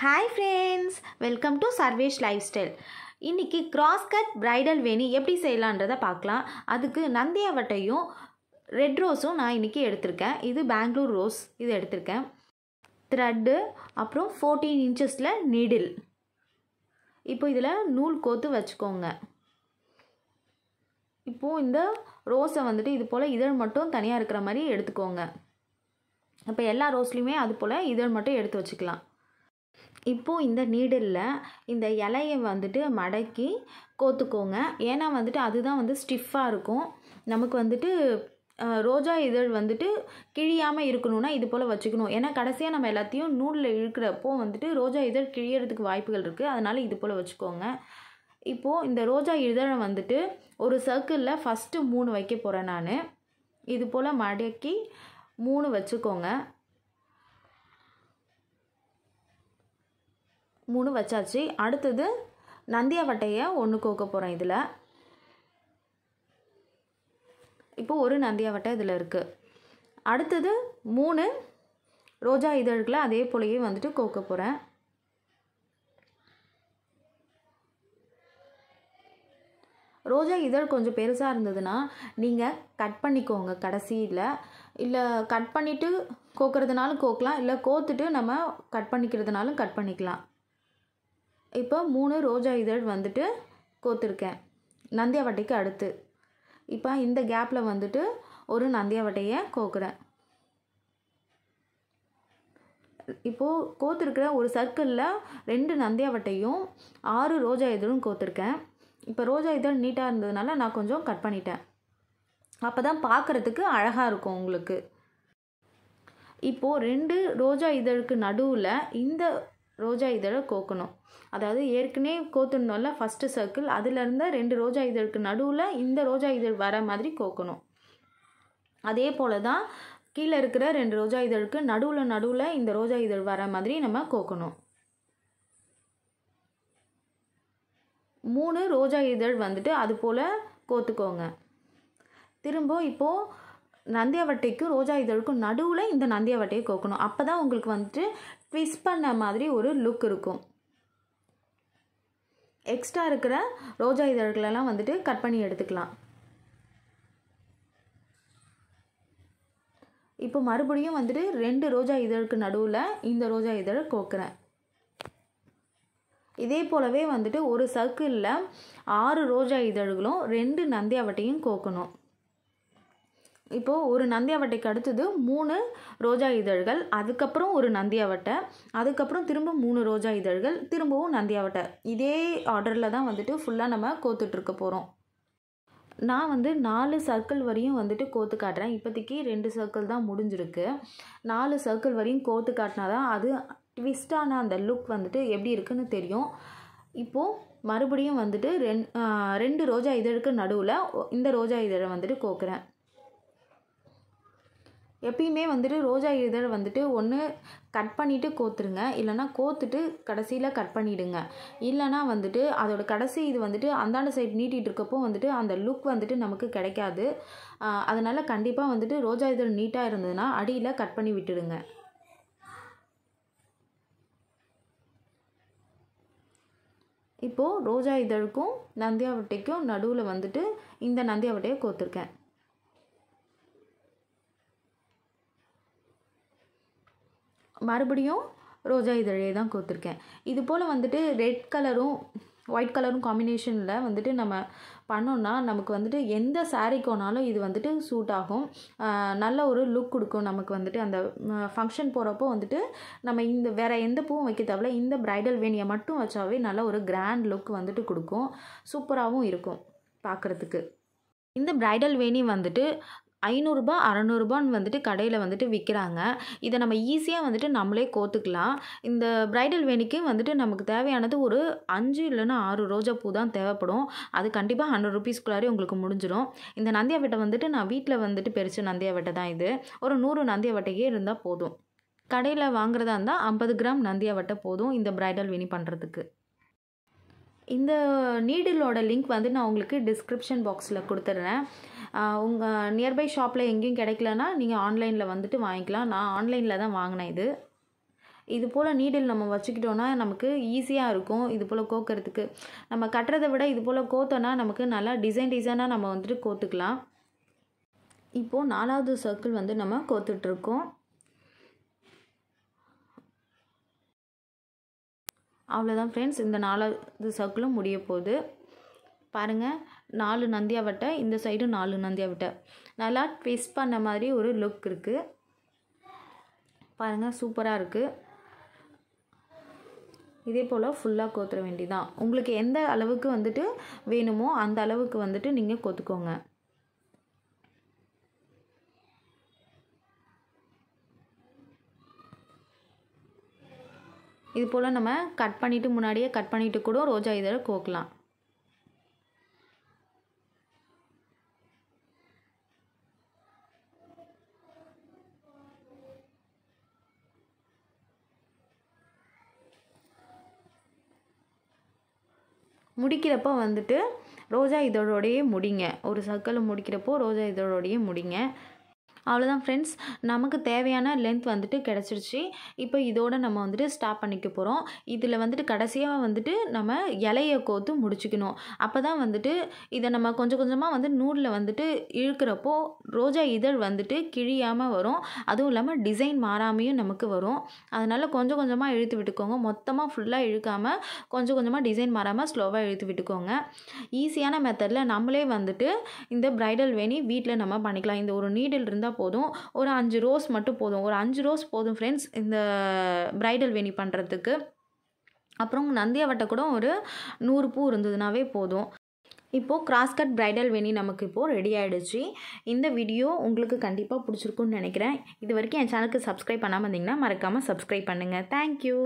hi friends welcome to Sarvesh lifestyle இன்றைக்கி cross cut bridal வேணி எப்படி செய்யலான்றதை பார்க்கலாம் அதுக்கு நந்தியாவட்டையும் ரெட் ரோஸும் நான் இன்றைக்கி எடுத்திருக்கேன் இது பெங்களூர் ரோஸ் இது எடுத்திருக்கேன் த்ரெட்டு அப்புறம் ஃபோர்டீன் இன்ச்சஸில் நீடில் இப்போ இதில் நூல் கோத்து வச்சுக்கோங்க இப்போது இந்த ரோஸை வந்துட்டு இது போல் இதழ் மட்டும் தனியாக இருக்கிற மாதிரி எடுத்துக்கோங்க இப்போ எல்லா ரோஸ்லேயுமே அது போல் இதழ் மட்டும் எடுத்து வச்சுக்கலாம் இப்போது இந்த நீடலில் இந்த இலையை வந்துட்டு மடக்கி கோத்துக்கோங்க ஏன்னா வந்துட்டு அதுதான் வந்து ஸ்டிஃபாக இருக்கும் நமக்கு வந்துட்டு ரோஜா இதழ் வந்துட்டு கிழியாமல் இருக்கணும்னா இது போல் வச்சுக்கணும் ஏன்னா கடைசியாக நம்ம எல்லாத்தையும் நூலில் இழுக்கிறப்போ வந்துட்டு ரோஜா இதழ் கிழியறதுக்கு வாய்ப்புகள் இருக்குது அதனால் இது போல் வச்சுக்கோங்க இப்போது இந்த ரோஜா இதழை வந்துட்டு ஒரு சர்க்கிளில் ஃபஸ்ட்டு மூணு வைக்க போகிறேன் நான் இது போல் மடக்கி மூணு வச்சுக்கோங்க மூணு வச்சாச்சு அடுத்தது நந்தியா வட்டையை ஒன்று கோக்க போகிறோம் இதில் இப்போ ஒரு நந்தியா வட்டை இதில் இருக்குது அடுத்தது மூணு ரோஜா இதழ்களை அதே போலயே வந்துட்டு கோக்க போகிறேன் ரோஜா இதழ் கொஞ்சம் பெருசாக இருந்ததுன்னா நீங்கள் கட் பண்ணிக்கோங்க கடைசியில் இல்லை கட் பண்ணிவிட்டு கோக்கிறதுனாலும் கோக்கலாம் இல்லை கோத்துட்டு நம்ம கட் பண்ணிக்கிறதுனாலும் கட் பண்ணிக்கலாம் இப்போ மூணு ரோஜா இதழ் வந்துட்டு கோத்துருக்கேன் நந்தியாவட்டைக்கு அடுத்து இப்போ இந்த கேப்பில் வந்துட்டு ஒரு நந்தியாவட்டையை கோக்குறேன் இப்போது கோத்துருக்கிற ஒரு சர்க்கிளில் ரெண்டு நந்தியாவட்டையும் ஆறு ரோஜா இதழும் கோத்துருக்கேன் இப்போ ரோஜா இதழ் நீட்டாக இருந்ததுனால நான் கொஞ்சம் கட் பண்ணிட்டேன் அப்போ தான் பார்க்குறதுக்கு அழகாக இருக்கும் உங்களுக்கு இப்போது ரெண்டு ரோஜா இதழுக்கு நடுவில் இந்த ரோஜா இதழை கோக்கணும் அதாவது ஏற்கனவே கோத்துடணும்ல ஃபஸ்ட்டு சர்க்கிள் அதுலேருந்து ரெண்டு ரோஜா இதழுக்கு நடுவில் இந்த ரோஜா இதழ் வர மாதிரி கோக்கணும் அதே போல் தான் கீழே இருக்கிற ரெண்டு ரோஜா இதழுக்கு நடுவில் நடுவில் இந்த ரோஜா இதழ் வர மாதிரி நம்ம கோக்கணும் மூணு ரோஜா இதழ் வந்துட்டு அது போல் கோத்துக்கோங்க திரும்ப இப்போது நந்தியாவட்டைக்கும் ரோஜா இதழுக்கும் நடுவில் இந்த நந்தியாவட்டையை கோக்கணும் அப்போ தான் உங்களுக்கு வந்துட்டு ட்விஸ் பண்ண மாதிரி ஒரு லுக் இருக்கும் எக்ஸ்ட்ரா இருக்கிற ரோஜா இதழ்களெல்லாம் வந்துட்டு கட் பண்ணி எடுத்துக்கலாம் இப்போ மறுபடியும் வந்துட்டு ரெண்டு ரோஜா இதழுக்கு நடுவில் இந்த ரோஜா இதழை கோக்குறேன் இதே போலவே வந்துட்டு ஒரு சர்க்கிளில் ஆறு ரோஜா இதழ்களும் ரெண்டு நந்தியாவட்டையும் கோக்கணும் இப்போது ஒரு நந்தியாவட்டைக்கு அடுத்தது மூணு ரோஜா இதழ்கள் அதுக்கப்புறம் ஒரு நந்தியாவட்டை அதுக்கப்புறம் திரும்ப மூணு ரோஜா இதழ்கள் திரும்பவும் நந்தியாவட்டை இதே ஆர்டரில் தான் வந்துட்டு ஃபுல்லாக நம்ம கோத்துட்ருக்க போகிறோம் நான் வந்து நாலு சர்க்கிள் வரையும் வந்துட்டு கோத்து காட்டுறேன் இப்போதைக்கு ரெண்டு சர்க்கிள் தான் முடிஞ்சிருக்கு நாலு சர்க்கிள் வரையும் கோத்து காட்டினா தான் அது ட்விஸ்டான அந்த லுக் வந்துட்டு எப்படி இருக்குன்னு தெரியும் இப்போது மறுபடியும் வந்துட்டு ரெண் ரெண்டு ரோஜா இதழுக்கு நடுவில் இந்த ரோஜா இதழை வந்துட்டு கோக்குறேன் எப்பயுமே வந்துட்டு ரோஜா இதழ் வந்துட்டு ஒன்று கட் பண்ணிவிட்டு கோத்துருங்க இல்லைனா கோத்துட்டு கடைசியில் கட் பண்ணிவிடுங்க இல்லைனா வந்துட்டு அதோட கடைசி இது வந்துட்டு அந்தாண்ட சைடு நீட்டிகிட்டு இருக்கப்போ வந்துட்டு அந்த லுக் வந்துட்டு நமக்கு கிடைக்காது அதனால் கண்டிப்பாக வந்துட்டு ரோஜா இதழ் நீட்டாக இருந்ததுன்னா அடியில் கட் பண்ணி விட்டுடுங்க இப்போது ரோஜா இதழுக்கும் நந்தியாவட்டைக்கும் நடுவில் வந்துட்டு இந்த நந்தியாவட்டையை கோத்துருக்கேன் மறுபடியும் ரோஜா இதழே தான் கொடுத்துருக்கேன் இது போல் வந்துட்டு ரெட் கலரும் ஒயிட் கலரும் காம்பினேஷனில் வந்துட்டு நம்ம பண்ணோன்னா நமக்கு வந்துட்டு எந்த சாரீக்கோனாலும் இது வந்துட்டு சூட் ஆகும் நல்ல ஒரு லுக் கொடுக்கும் நமக்கு வந்துட்டு அந்த ஃபங்க்ஷன் போகிறப்போ வந்துட்டு நம்ம இந்த வேறு எந்த பூவும் வைக்க தவிர இந்த ப்ரைடல் வேணியை மட்டும் வச்சாவே நல்ல ஒரு கிராண்ட் லுக் வந்துட்டு கொடுக்கும் சூப்பராகவும் இருக்கும் பார்க்குறதுக்கு இந்த ப்ரைடல் வேணி வந்துட்டு ஐநூறுரூபா அறநூறுபான்னு வந்துட்டு கடையில் வந்துட்டு விற்கிறாங்க இதை நம்ம ஈஸியாக வந்துட்டு நம்மளே கோத்துக்கலாம் இந்த ப்ரைடல் வேணிக்கு வந்துட்டு நமக்கு தேவையானது ஒரு அஞ்சு இல்லைன்னா ஆறு ரோஜா பூ தான் தேவைப்படும் அது கண்டிப்பாக ஹண்ட்ரட் ருபீஸ்க்குள்ளாரே உங்களுக்கு முடிஞ்சிடும் இந்த நந்தியா வெட்டை வந்துட்டு நான் வீட்டில் வந்துட்டு பெருசு நந்தியா வெட்டை தான் இது ஒரு நூறு நந்தியா வெட்டையே இருந்தால் போதும் கடையில் வாங்குறதா இருந்தால் ஐம்பது கிராம் நந்தியா வெட்டை போதும் இந்த ப்ரைடல் வேணி பண்ணுறதுக்கு இந்த நீடிலோட லிங்க் வந்து நான் உங்களுக்கு டிஸ்கிரிப்ஷன் பாக்ஸில் கொடுத்துட்றேன் உங்கள் நியர்பை ஷாப்பில் எங்கேயும் கிடைக்கலன்னா நீங்கள் ஆன்லைனில் வந்துட்டு வாங்கிக்கலாம் நான் ஆன்லைனில் தான் வாங்கினேன் இது இது போல் நீடில் நம்ம வச்சுக்கிட்டோன்னா நமக்கு ஈஸியாக இருக்கும் இது போல் கோக்கிறதுக்கு நம்ம கட்டுறதை விட இது போல் கோத்தோன்னா நமக்கு நல்லா டிசைன் டிசைனாக நம்ம வந்துட்டு கோத்துக்கலாம் இப்போது நாலாவது சர்க்கிள் வந்து நம்ம கோத்துட்ருக்கோம் அவ்வளோதான் ஃப்ரெண்ட்ஸ் இந்த நாலாவது சர்க்கிளும் முடிய போகுது பாருங்கள் நாலு நந்தியா வட்டை இந்த சைடும் நாலு நந்தியா வட்டை நல்லா ட்விஸ்ட் பண்ண மாதிரி ஒரு லுக் இருக்குது பாருங்கள் சூப்பராக இருக்குது இதே போல் ஃபுல்லாக கோத்துற வேண்டிதான் உங்களுக்கு எந்த அளவுக்கு வந்துட்டு வேணுமோ அந்த அளவுக்கு வந்துட்டு நீங்கள் கோத்துக்கோங்க இது போல் நம்ம கட் பண்ணிவிட்டு முன்னாடியே கட் பண்ணிவிட்டு கூட ரோஜா இதழை கோக்கலாம் முடிக்கிறப்போ வந்துட்டு ரோஜா இதழோடையே முடிங்க ஒரு சர்க்கிளை முடிக்கிறப்போ ரோஜா இதழோடையே முடிங்க அவ்வளோதான் ஃப்ரெண்ட்ஸ் நமக்கு தேவையான லென்த் வந்துட்டு கிடச்சிருச்சு இப்போ இதோடு நம்ம வந்துட்டு ஸ்டாப் பண்ணிக்க போகிறோம் இதில் வந்துட்டு கடைசியாக வந்துட்டு நம்ம இலையை கோத்து முடிச்சுக்கணும் அப்போ தான் வந்துட்டு இதை நம்ம கொஞ்சம் கொஞ்சமாக வந்து நூலில் வந்துட்டு இழுக்கிறப்போ ரோஜா இதழ் வந்துட்டு கிழியாமல் வரும் அதுவும் இல்லாமல் டிசைன் மாறாமையும் நமக்கு வரும் அதனால் கொஞ்சம் கொஞ்சமாக இழுத்து விட்டுக்கோங்க மொத்தமாக ஃபுல்லாக இழுக்காமல் கொஞ்சம் கொஞ்சமாக டிசைன் மாறாமல் ஸ்லோவாக இழுத்து விட்டுக்கோங்க ஈஸியான மெத்தடில் நம்மளே வந்துட்டு இந்த ப்ரைடல் வேணி வீட்டில் நம்ம பண்ணிக்கலாம் இந்த ஒரு நீடில் இருந்தால் போதும் ஒரு அஞ்சு ரோஸ் மட்டும் போதும் ஒரு அஞ்சு ரோஸ் போதும் ஃப்ரெண்ட்ஸ் இந்த ப்ரைடல் வேணி பண்ணுறதுக்கு அப்புறம் நந்தியாவட்டை கூட ஒரு நூறு பூ இருந்ததுனாவே போதும் இப்போது கிராஸ்கட் பிரைடல் வேணி நமக்கு இப்போது ரெடி ஆகிடுச்சு இந்த வீடியோ உங்களுக்கு கண்டிப்பாக பிடிச்சிருக்குன்னு நினைக்கிறேன் இது வரைக்கும் என் சேனலுக்கு சப்ஸ்கிரைப் பண்ணாமல் இருந்தீங்கன்னா மறக்காமல் சப்ஸ்கிரைப் பண்ணுங்கள் தேங்க்யூ